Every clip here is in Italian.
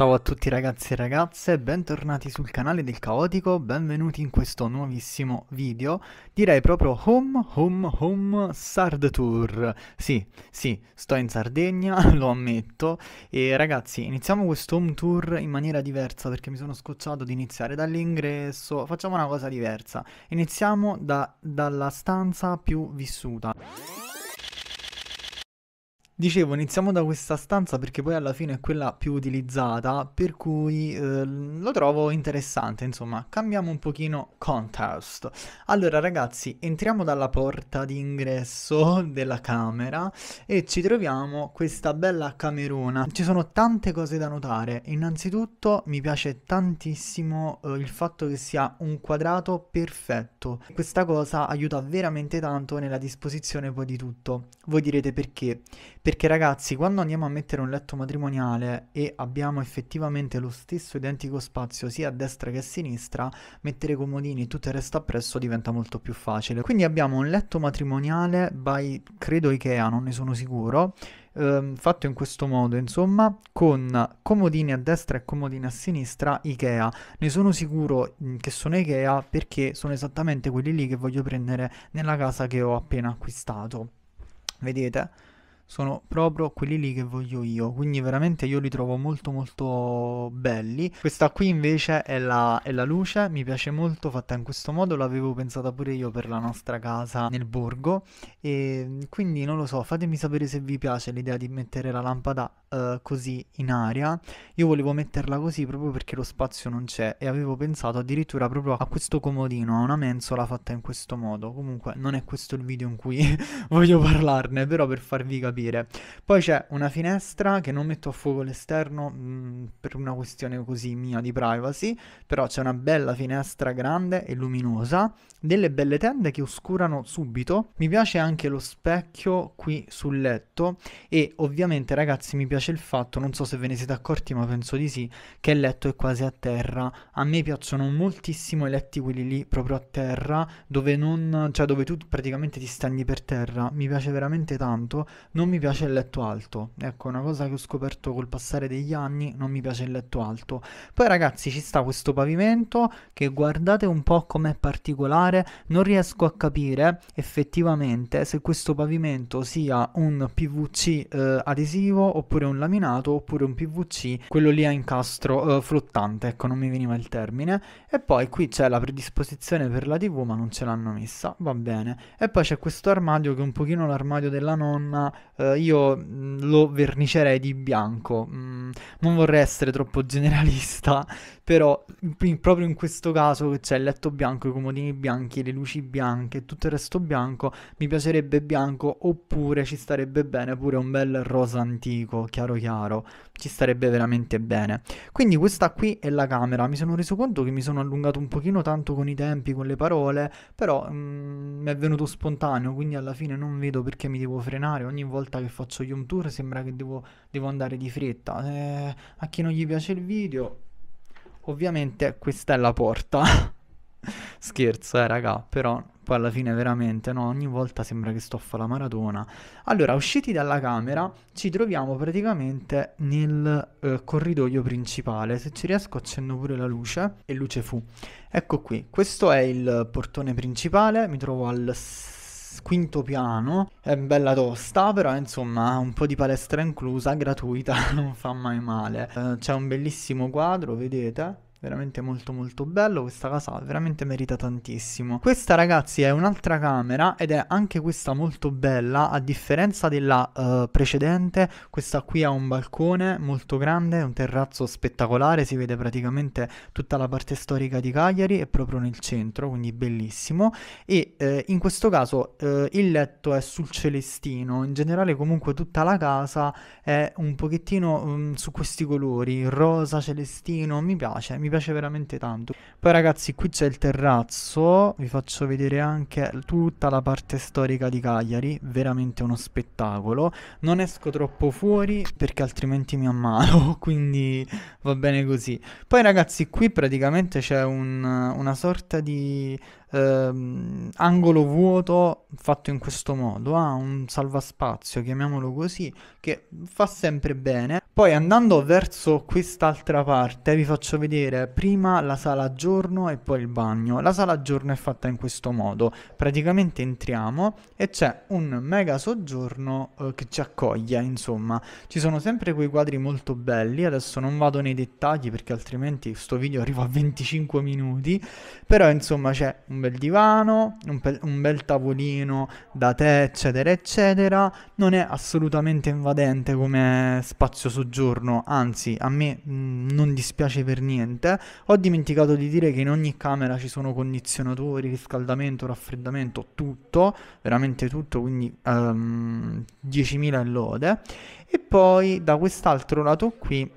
Ciao a tutti ragazzi e ragazze, bentornati sul canale del Caotico, benvenuti in questo nuovissimo video, direi proprio home, home, home, Sard Tour. Sì, sì, sto in Sardegna, lo ammetto, e ragazzi iniziamo questo home tour in maniera diversa perché mi sono scocciato di iniziare dall'ingresso, facciamo una cosa diversa, iniziamo da, dalla stanza più vissuta. Dicevo, iniziamo da questa stanza perché poi alla fine è quella più utilizzata, per cui eh, lo trovo interessante, insomma, cambiamo un pochino contesto. Allora ragazzi, entriamo dalla porta di ingresso della camera e ci troviamo questa bella camerona. Ci sono tante cose da notare, innanzitutto mi piace tantissimo eh, il fatto che sia un quadrato perfetto. Questa cosa aiuta veramente tanto nella disposizione poi di tutto. Voi direte perché? Perché perché ragazzi, quando andiamo a mettere un letto matrimoniale e abbiamo effettivamente lo stesso identico spazio sia a destra che a sinistra, mettere comodini e tutto il resto appresso diventa molto più facile. Quindi abbiamo un letto matrimoniale by, credo Ikea, non ne sono sicuro, ehm, fatto in questo modo, insomma, con comodini a destra e comodini a sinistra Ikea. Ne sono sicuro mm, che sono Ikea perché sono esattamente quelli lì che voglio prendere nella casa che ho appena acquistato. Vedete? sono proprio quelli lì che voglio io, quindi veramente io li trovo molto molto belli. Questa qui invece è la, è la luce, mi piace molto, fatta in questo modo, l'avevo pensata pure io per la nostra casa nel borgo e quindi non lo so, fatemi sapere se vi piace l'idea di mettere la lampada eh, così in aria. Io volevo metterla così proprio perché lo spazio non c'è e avevo pensato addirittura proprio a questo comodino, a una mensola fatta in questo modo. Comunque non è questo il video in cui voglio parlarne, però per farvi capire. Poi c'è una finestra che non metto a fuoco l'esterno mh, mm, per una questione così mia di privacy, però c'è una bella finestra grande e luminosa, delle belle tende che oscurano subito. Mi piace anche lo specchio qui sul letto e ovviamente ragazzi mi piace dispiace il fatto, non so se ve ne siete accorti, ma penso di sì, che il letto è quasi a terra. A me piacciono moltissimo i letti quelli lì proprio a terra, dove, non, cioè dove tu praticamente ti stendi per terra. Mi piace veramente tanto. Non mi piace il letto alto. Ecco, una cosa che ho scoperto col passare degli anni, non mi piace il letto alto. Poi ragazzi, ci sta questo pavimento che guardate un po' com'è particolare. Non riesco a capire effettivamente se questo pavimento sia un PVC eh, adesivo oppure un un laminato oppure un PVC, quello lì a incastro eh, flottante, ecco non mi veniva il termine. E poi qui c'è la predisposizione per la TV ma non ce l'hanno messa, va bene. E poi c'è questo armadio che è un pochino l'armadio della nonna, eh, io mm, lo vernicerei di bianco, mm, non vorrei essere troppo generalista però in, proprio in questo caso che c'è il letto bianco, i comodini bianchi, le luci bianche e tutto il resto bianco, mi piacerebbe bianco oppure ci starebbe bene pure un bel rosa antico, chiaro chiaro, ci starebbe veramente bene. Quindi questa qui è la camera, mi sono reso conto che mi sono allungato un pochino tanto con i tempi, con le parole, però mm, mi è venuto spontaneo, quindi alla fine non vedo perché mi devo frenare, ogni volta che faccio gli home tour sembra che devo, devo andare di fretta. Eh, a chi non gli piace il video Ovviamente questa è la porta. Scherzo, eh, raga, però poi alla fine veramente, no, ogni volta sembra che sto a fare la maratona. Allora, usciti dalla camera, ci troviamo praticamente nel eh, corridoio principale. Se ci riesco accendo pure la luce e luce fu. Ecco qui, questo è il portone principale, mi trovo al quinto piano, è bella tosta, però insomma un po' di palestra inclusa, gratuita, non fa mai male. Eh, c'è un bellissimo quadro, vedete? veramente molto molto bello, questa casa veramente merita tantissimo. Questa ragazzi è un'altra camera ed è anche questa molto bella, a differenza della uh, precedente, questa qui ha un balcone molto grande, un terrazzo spettacolare, si vede praticamente tutta la parte storica di Cagliari e proprio nel centro, quindi bellissimo. E eh, in questo caso eh, il letto è sul celestino, in generale comunque tutta la casa è un pochettino mh, mm, su questi colori, rosa, celestino, mi piace, mi piace piace veramente tanto. Poi ragazzi qui c'è il terrazzo, vi faccio vedere anche tutta la parte storica di Cagliari, veramente uno spettacolo. Non esco troppo fuori perché altrimenti mi ammalo, quindi va bene così. Poi ragazzi qui praticamente c'è un, una sorta di ehm, angolo vuoto fatto in questo modo, ha un salvaspazio, chiamiamolo così, che fa sempre bene. Poi andando verso quest'altra parte vi faccio vedere prima la sala giorno e poi il bagno. La sala giorno è fatta in questo modo, praticamente entriamo e c'è un mega soggiorno eh, che ci accoglie, insomma. Ci sono sempre quei quadri molto belli, adesso non vado nei dettagli perché altrimenti questo video arriva a 25 minuti, però insomma c'è un un bel divano, un, pe- un, bel tavolino da te, eccetera, eccetera. Non è assolutamente invadente come spazio soggiorno, anzi a me mh, mm, non dispiace per niente. Ho dimenticato di dire che in ogni camera ci sono condizionatori, riscaldamento, raffreddamento, tutto, veramente tutto, quindi um, ehm, 10.000 lode. E poi da quest'altro lato qui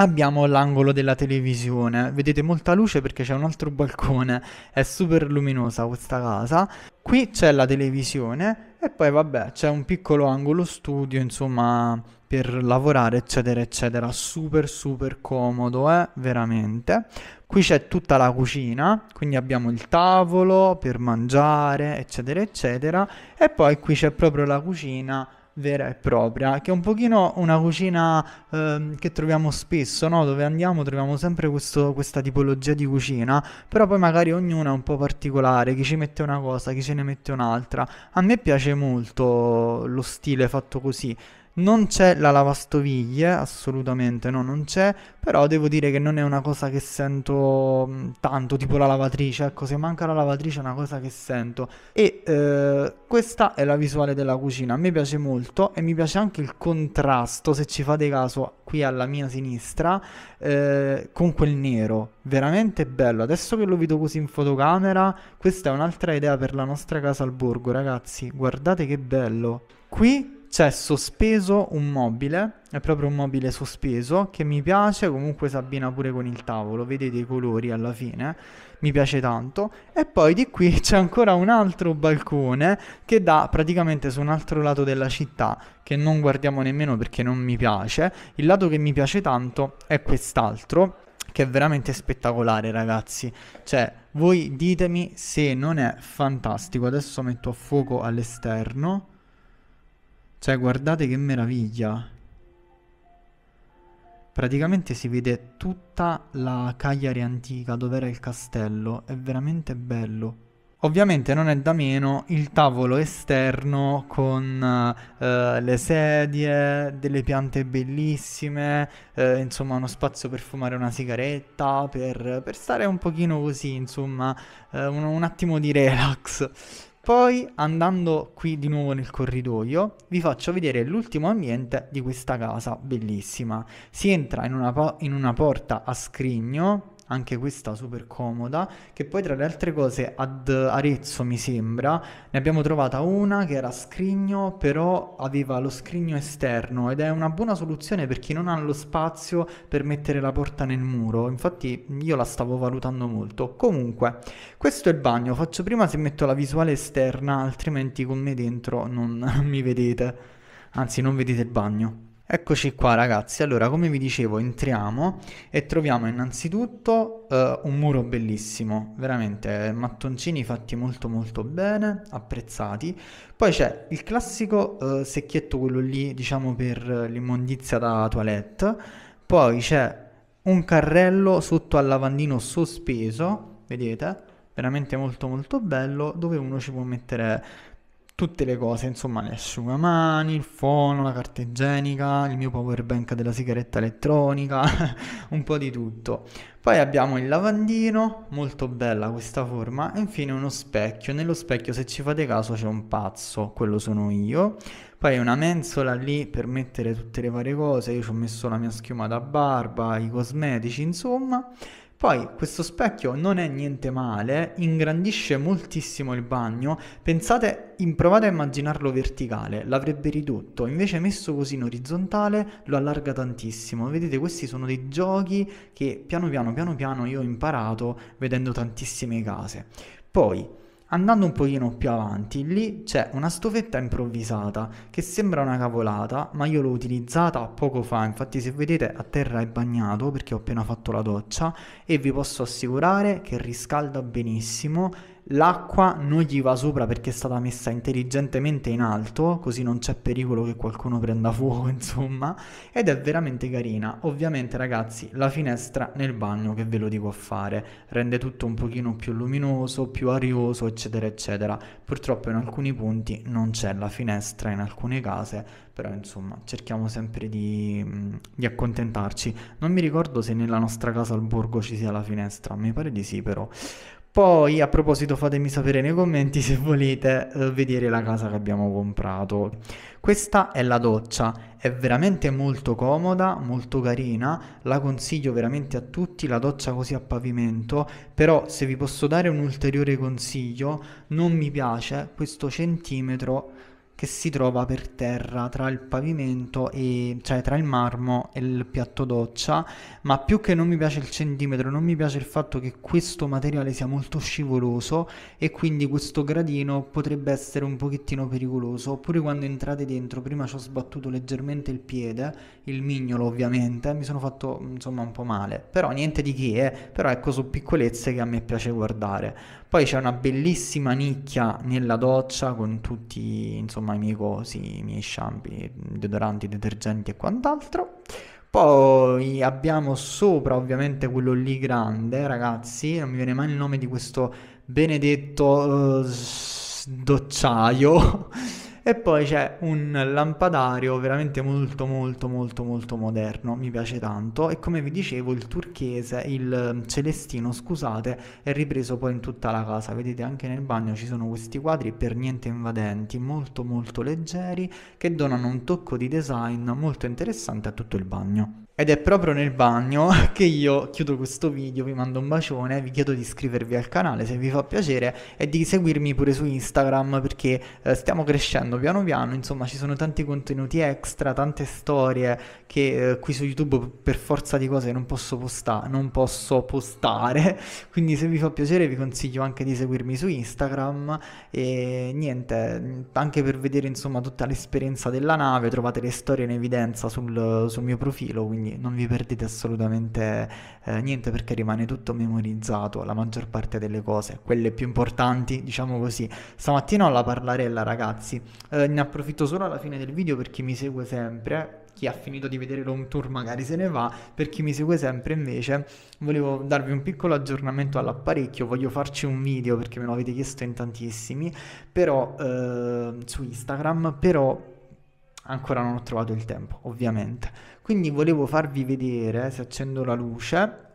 abbiamo l'angolo della televisione. Vedete molta luce perché c'è un altro balcone, è super luminosa questa casa. Qui c'è la televisione e poi vabbè, c'è un piccolo angolo studio, insomma, per lavorare, eccetera, eccetera. Super super comodo, eh, veramente. Qui c'è tutta la cucina, quindi abbiamo il tavolo per mangiare, eccetera, eccetera. E poi qui c'è proprio la cucina vera e propria, che è un pochino una cucina eh, che troviamo spesso, no? dove andiamo troviamo sempre questo, questa tipologia di cucina, però poi magari ognuna è un po' particolare, chi ci mette una cosa, chi ce ne mette un'altra. A me piace molto lo stile fatto così. Non c'è la lavastoviglie, assolutamente no, non c'è, però devo dire che non è una cosa che sento mm, tanto, tipo la lavatrice, ecco, se manca la lavatrice è una cosa che sento. E eh, questa è la visuale della cucina, a me piace molto e mi piace anche il contrasto, se ci fate caso, qui alla mia sinistra, eh, con quel nero, veramente bello. Adesso che lo vedo così in fotocamera, questa è un'altra idea per la nostra casa al borgo, ragazzi, guardate che bello. Qui c'è sospeso un mobile, è proprio un mobile sospeso che mi piace, comunque si abbina pure con il tavolo, vedete i colori alla fine, mi piace tanto. E poi di qui c'è ancora un altro balcone che dà praticamente su un altro lato della città, che non guardiamo nemmeno perché non mi piace. Il lato che mi piace tanto è quest'altro, che è veramente spettacolare ragazzi, cioè voi ditemi se non è fantastico, adesso metto a fuoco all'esterno cioè, guardate che meraviglia. Praticamente si vede tutta la Cagliari antica dove era il castello, è veramente bello. Ovviamente non è da meno il tavolo esterno con eh, le sedie, delle piante bellissime, eh, insomma uno spazio per fumare una sigaretta, per, per stare un pochino così, insomma eh, un, un, attimo di relax. Poi andando qui di nuovo nel corridoio vi faccio vedere l'ultimo ambiente di questa casa bellissima. Si entra in una, po- in una porta a scrigno anche questa super comoda, che poi tra le altre cose ad Arezzo mi sembra, ne abbiamo trovata una che era scrigno, però aveva lo scrigno esterno ed è una buona soluzione per chi non ha lo spazio per mettere la porta nel muro, infatti io la stavo valutando molto. Comunque, questo è il bagno, faccio prima se metto la visuale esterna, altrimenti con me dentro non mi vedete, anzi non vedete il bagno. Eccoci qua ragazzi, allora come vi dicevo entriamo e troviamo innanzitutto eh, un muro bellissimo, veramente mattoncini fatti molto molto bene, apprezzati, poi c'è il classico eh, secchietto quello lì diciamo per l'immondizia da toilette, poi c'è un carrello sotto al lavandino sospeso, vedete? Veramente molto molto bello, dove uno ci può mettere tutte le cose, insomma, le asciugamani, il fono, la carta igienica, il mio power bank della sigaretta elettronica, un po' di tutto. Poi abbiamo il lavandino, molto bella questa forma, e infine uno specchio. Nello specchio, se ci fate caso, c'è un pazzo, quello sono io. Poi una mensola lì per mettere tutte le varie cose, io ci ho messo la mia schiuma da barba, i cosmetici, insomma. Poi questo specchio non è niente male, ingrandisce moltissimo il bagno, pensate, provate a immaginarlo verticale, l'avrebbe ridotto, invece messo così in orizzontale lo allarga tantissimo, vedete questi sono dei giochi che piano piano piano piano io ho imparato vedendo tantissime case. Poi Andando un pochino più avanti, lì c'è una stufetta improvvisata che sembra una cavolata, ma io l'ho utilizzata poco fa, infatti se vedete a terra è bagnato perché ho appena fatto la doccia e vi posso assicurare che riscalda benissimo L'acqua non gli va sopra perché è stata messa intelligentemente in alto, così non c'è pericolo che qualcuno prenda fuoco, insomma, ed è veramente carina. Ovviamente, ragazzi, la finestra nel bagno che ve lo dico a fare, rende tutto un pochino più luminoso, più arioso, eccetera, eccetera. Purtroppo in alcuni punti non c'è la finestra in alcune case, però insomma, cerchiamo sempre di, di accontentarci. Non mi ricordo se nella nostra casa al borgo ci sia la finestra, mi pare di sì però. Poi a proposito fatemi sapere nei commenti se volete eh, vedere la casa che abbiamo comprato. Questa è la doccia, è veramente molto comoda, molto carina, la consiglio veramente a tutti, la doccia così a pavimento, però se vi posso dare un ulteriore consiglio, non mi piace questo centimetro che si trova per terra tra il pavimento e cioè tra il marmo e il piatto doccia, ma più che non mi piace il centimetro, non mi piace il fatto che questo materiale sia molto scivoloso e quindi questo gradino potrebbe essere un pochettino pericoloso, oppure quando entrate dentro, prima ci ho sbattuto leggermente il piede, il mignolo ovviamente, mi sono fatto insomma un po' male, però niente di che, eh? però ecco su piccolezze che a me piace guardare. Poi c'è una bellissima nicchia nella doccia con tutti insomma, i miei cosi, i miei shampoo, deodoranti, detergenti e quant'altro. Poi abbiamo sopra ovviamente quello lì grande, ragazzi, non mi viene mai il nome di questo benedetto uh, docciaio e poi c'è un lampadario veramente molto molto molto molto moderno, mi piace tanto e come vi dicevo il turchese, il mm, celestino scusate, è ripreso poi in tutta la casa, vedete anche nel bagno ci sono questi quadri per niente invadenti, molto molto leggeri che donano un tocco di design molto interessante a tutto il bagno. Ed è proprio nel bagno che io chiudo questo video, vi mando un bacione, vi chiedo di iscrivervi al canale se vi fa piacere e di seguirmi pure su Instagram perché eh, stiamo crescendo crescendo piano piano, insomma, ci sono tanti contenuti extra, tante storie che eh, qui su YouTube per forza di cose non posso, posta- non posso postare. Quindi se vi fa piacere vi consiglio anche di seguirmi su Instagram e niente, anche per vedere insomma tutta l'esperienza della nave, trovate le storie in evidenza sul, sul mio profilo, quindi non vi perdete assolutamente eh, niente perché rimane tutto memorizzato, la maggior parte delle cose, quelle più importanti, diciamo così. Stamattina ho la parlarella, ragazzi, eh, ne approfitto solo alla fine del video per chi mi segue sempre. Chi ha finito di vedere l'home tour magari se ne va. Per chi mi segue sempre invece volevo darvi un piccolo aggiornamento all'apparecchio. Voglio farci un video perché me lo avete chiesto in tantissimi. Però eh, su Instagram, però ancora non ho trovato il tempo, ovviamente. Quindi volevo farvi vedere se accendo la luce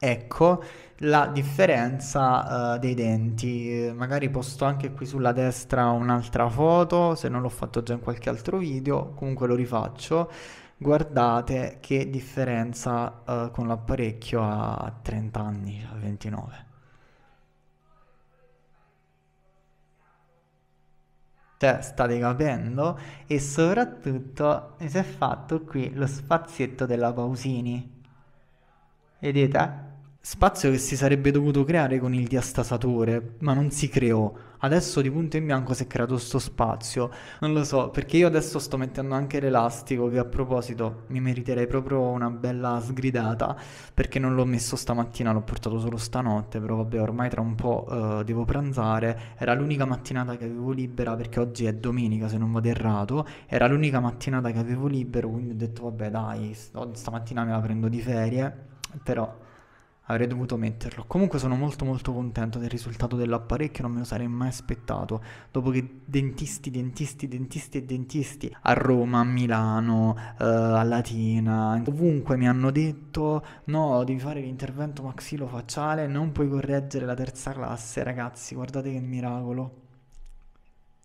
Ecco la differenza uh, dei denti. Magari posto anche qui sulla destra un'altra foto, se non l'ho fatto già in qualche altro video, comunque lo rifaccio. Guardate che differenza uh, con l'apparecchio a 30 anni, a 29. Cioè, state capendo? E soprattutto si è fatto qui lo spazietto della Pausini. Vedete? Spazio che si sarebbe dovuto creare con il diastasatore, ma non si creò. Adesso di punto in bianco si è creato sto spazio. Non lo so, perché io adesso sto mettendo anche l'elastico che a proposito mi meriterei proprio una bella sgridata, perché non l'ho messo stamattina, l'ho portato solo stanotte, però vabbè, ormai tra un po' uh, devo pranzare. Era l'unica mattinata che avevo libera perché oggi è domenica, se non vado errato, era l'unica mattinata che avevo libero, quindi ho detto vabbè, dai, stamattina me la prendo di ferie, però avrei dovuto metterlo. Comunque sono molto molto contento del risultato dell'apparecchio, non me lo sarei mai aspettato. Dopo che dentisti, dentisti, dentisti e dentisti a Roma, a Milano, eh, a Latina, ovunque mi hanno detto no, devi fare l'intervento maxilofacciale, non puoi correggere la terza classe, ragazzi, guardate che miracolo.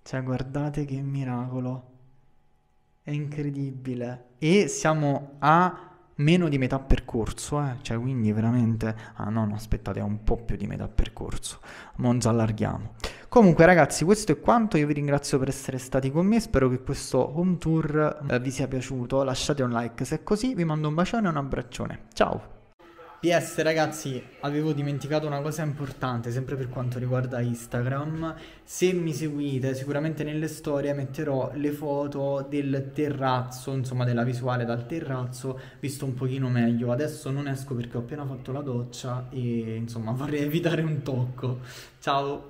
Cioè, guardate che miracolo. È incredibile. E siamo a meno di metà percorso, eh? cioè quindi veramente, ah no, no, aspettate, è un po' più di metà percorso, Monza allarghiamo. Comunque ragazzi, questo è quanto, io vi ringrazio per essere stati con me, spero che questo home tour eh, vi sia piaciuto, lasciate un like se è così, vi mando un bacione e un abbraccione, ciao! PS ragazzi, avevo dimenticato una cosa importante, sempre per quanto riguarda Instagram. Se mi seguite, sicuramente nelle storie metterò le foto del terrazzo, insomma della visuale dal terrazzo, visto un pochino meglio. Adesso non esco perché ho appena fatto la doccia e insomma vorrei evitare un tocco. Ciao!